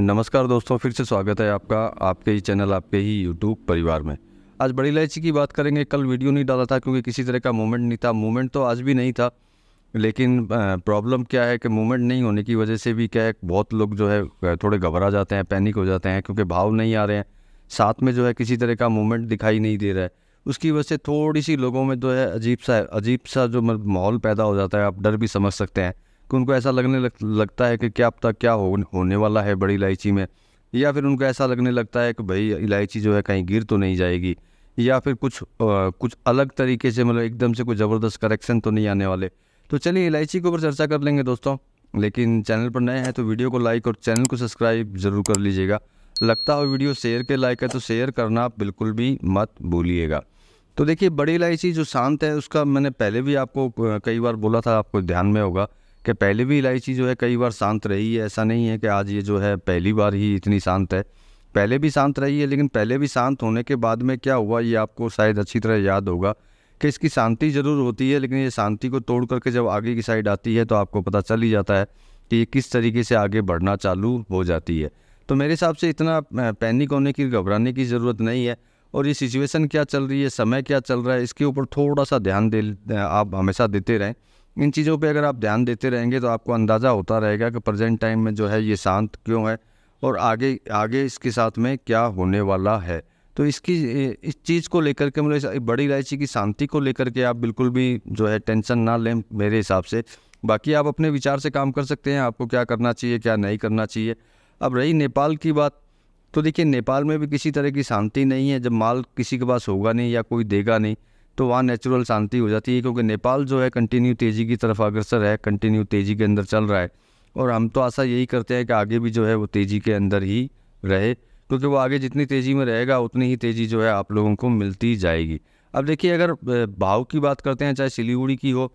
नमस्कार दोस्तों फिर से स्वागत है आपका आपके ही चैनल आपके ही यूट्यूब परिवार में आज बड़ी इलायची की बात करेंगे कल वीडियो नहीं डाला था क्योंकि किसी तरह का मूवमेंट नहीं था मूवमेंट तो आज भी नहीं था लेकिन प्रॉब्लम क्या है कि मूवमेंट नहीं होने की वजह से भी क्या है बहुत लोग जो है थोड़े घबरा जाते हैं पैनिक हो जाते हैं क्योंकि भाव नहीं आ रहे हैं साथ में जो है किसी तरह का मूवमेंट दिखाई नहीं दे रहा है उसकी वजह से थोड़ी सी लोगों में जो है अजीब सा अजीब सा जो मतलब माहौल पैदा हो जाता है आप डर भी समझ सकते हैं कि उनको ऐसा लगने लग, लगता है कि क्या अब तक क्या हो, होने वाला है बड़ी इलायची में या फिर उनको ऐसा लगने लगता है कि भाई इलायची जो है कहीं गिर तो नहीं जाएगी या फिर कुछ आ, कुछ अलग तरीके से मतलब एकदम से कोई ज़बरदस्त करेक्शन तो नहीं आने वाले तो चलिए इलायची के ऊपर चर्चा कर लेंगे दोस्तों लेकिन चैनल पर नए हैं तो वीडियो को लाइक और चैनल को सब्सक्राइब ज़रूर कर लीजिएगा लगता हो वीडियो शेयर के लाइक है तो शेयर करना बिल्कुल भी मत भूलिएगा तो देखिए बड़ी इलायची जो शांत है उसका मैंने पहले भी आपको कई बार बोला था आपको ध्यान में होगा कि पहले भी इलायची जो है कई बार शांत रही है ऐसा नहीं है कि आज ये जो है पहली बार ही इतनी शांत है पहले भी शांत रही है लेकिन पहले भी शांत होने के बाद में क्या हुआ ये आपको शायद अच्छी तरह याद होगा कि इसकी शांति ज़रूर होती है लेकिन ये शांति को तोड़ करके जब आगे की साइड आती है तो आपको पता चल ही जाता है कि ये किस तरीके से आगे बढ़ना चालू हो जाती है तो मेरे हिसाब से इतना पैनिक होने की घबराने की ज़रूरत नहीं है और ये सिचुएशन क्या चल रही है समय क्या चल रहा है इसके ऊपर थोड़ा सा ध्यान दे आप हमेशा देते रहें इन चीज़ों पे अगर आप ध्यान देते रहेंगे तो आपको अंदाज़ा होता रहेगा कि प्रेजेंट टाइम में जो है ये शांत क्यों है और आगे आगे इसके साथ में क्या होने वाला है तो इसकी इस चीज़ को लेकर के मतलब बड़ी इलायची की शांति को लेकर के आप बिल्कुल भी जो है टेंशन ना लें मेरे हिसाब से बाकी आप अपने विचार से काम कर सकते हैं आपको क्या करना चाहिए क्या नहीं करना चाहिए अब रही नेपाल की बात तो देखिए नेपाल में भी किसी तरह की शांति नहीं है जब माल किसी के पास होगा नहीं या कोई देगा नहीं तो वहाँ नेचुरल शांति हो जाती है क्योंकि नेपाल जो है कंटिन्यू तेज़ी की तरफ अग्रसर है कंटिन्यू तेज़ी के अंदर चल रहा है और हम तो आशा यही करते हैं कि आगे भी जो है वो तेज़ी के अंदर ही रहे क्योंकि वो आगे जितनी तेज़ी में रहेगा उतनी ही तेज़ी जो है आप लोगों को मिलती जाएगी अब देखिए अगर भाव की बात करते हैं चाहे सिलीगुड़ी की हो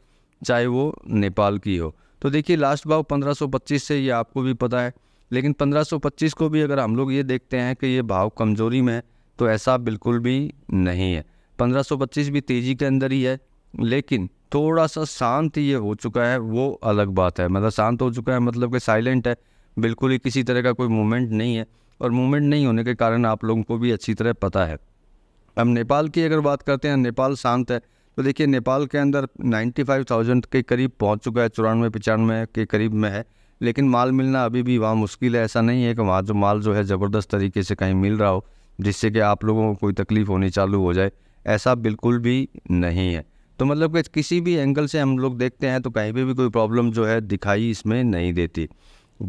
चाहे वो नेपाल की हो तो देखिए लास्ट भाव 1525 से ये आपको भी पता है लेकिन 1525 को भी अगर हम लोग ये देखते हैं कि ये भाव कमजोरी में है तो ऐसा बिल्कुल भी नहीं है 1525 भी तेज़ी के अंदर ही है लेकिन थोड़ा सा शांत ये हो चुका है वो अलग बात है मतलब शांत हो चुका है मतलब कि साइलेंट है बिल्कुल ही किसी तरह का कोई मूवमेंट नहीं है और मूवमेंट नहीं होने के कारण आप लोगों को भी अच्छी तरह पता है अब नेपाल की अगर बात करते हैं नेपाल शांत है तो देखिए नेपाल के अंदर 95,000 के करीब पहुंच चुका है चौरानवे पचानवे के करीब में है लेकिन माल मिलना अभी भी वहाँ मुश्किल है ऐसा नहीं है कि वहाँ जो माल जो है ज़बरदस्त तरीके से कहीं मिल रहा हो जिससे कि आप लोगों को कोई तकलीफ़ होनी चालू हो जाए ऐसा बिल्कुल भी नहीं है तो मतलब कि किसी भी एंगल से हम लोग देखते हैं तो कहीं पर भी कोई प्रॉब्लम जो है दिखाई इसमें नहीं देती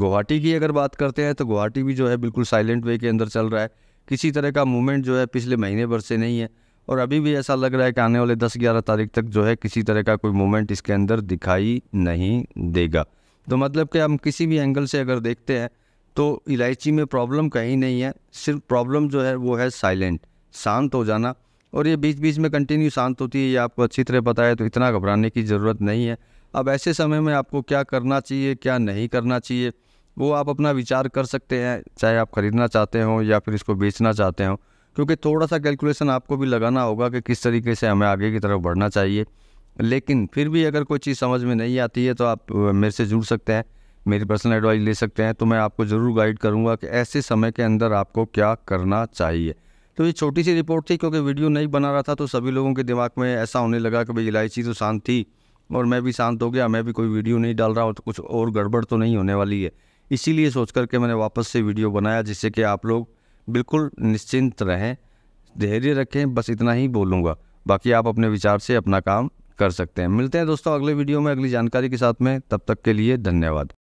गुवाहाटी की अगर बात करते हैं तो गुवाहाटी भी जो है बिल्कुल साइलेंट वे के अंदर चल रहा है किसी तरह का मूवमेंट जो है पिछले महीने भर से नहीं है और अभी भी ऐसा लग रहा है कि आने वाले 10-11 तारीख तक जो है किसी तरह का कोई मूवमेंट इसके अंदर दिखाई नहीं देगा तो मतलब कि हम किसी भी एंगल से अगर देखते हैं तो इलायची में प्रॉब्लम कहीं नहीं है सिर्फ प्रॉब्लम जो है वो है साइलेंट शांत हो जाना और ये बीच बीच में कंटिन्यू शांत होती है ये आपको अच्छी तरह पता है तो इतना घबराने की ज़रूरत नहीं है अब ऐसे समय में आपको क्या करना चाहिए क्या नहीं करना चाहिए वो आप अपना विचार कर सकते हैं चाहे आप ख़रीदना चाहते हों या फिर इसको बेचना चाहते हो क्योंकि थोड़ा सा कैलकुलेशन आपको भी लगाना होगा कि किस तरीके से हमें आगे की तरफ बढ़ना चाहिए लेकिन फिर भी अगर कोई चीज़ समझ में नहीं आती है तो आप मेरे से जुड़ सकते हैं मेरी पर्सनल एडवाइस ले सकते हैं तो मैं आपको ज़रूर गाइड करूँगा कि ऐसे समय के अंदर आपको क्या करना चाहिए तो ये छोटी सी रिपोर्ट थी क्योंकि वीडियो नहीं बना रहा था तो सभी लोगों के दिमाग में ऐसा होने लगा कि भाई इलायची तो शांत थी और मैं भी शांत हो गया मैं भी कोई वीडियो नहीं डाल रहा हूँ तो कुछ और गड़बड़ तो नहीं होने वाली है इसीलिए सोच करके मैंने वापस से वीडियो बनाया जिससे कि आप लोग बिल्कुल निश्चिंत रहें धैर्य रखें बस इतना ही बोलूँगा बाकी आप अपने विचार से अपना काम कर सकते हैं मिलते हैं दोस्तों अगले वीडियो में अगली जानकारी के साथ में तब तक के लिए धन्यवाद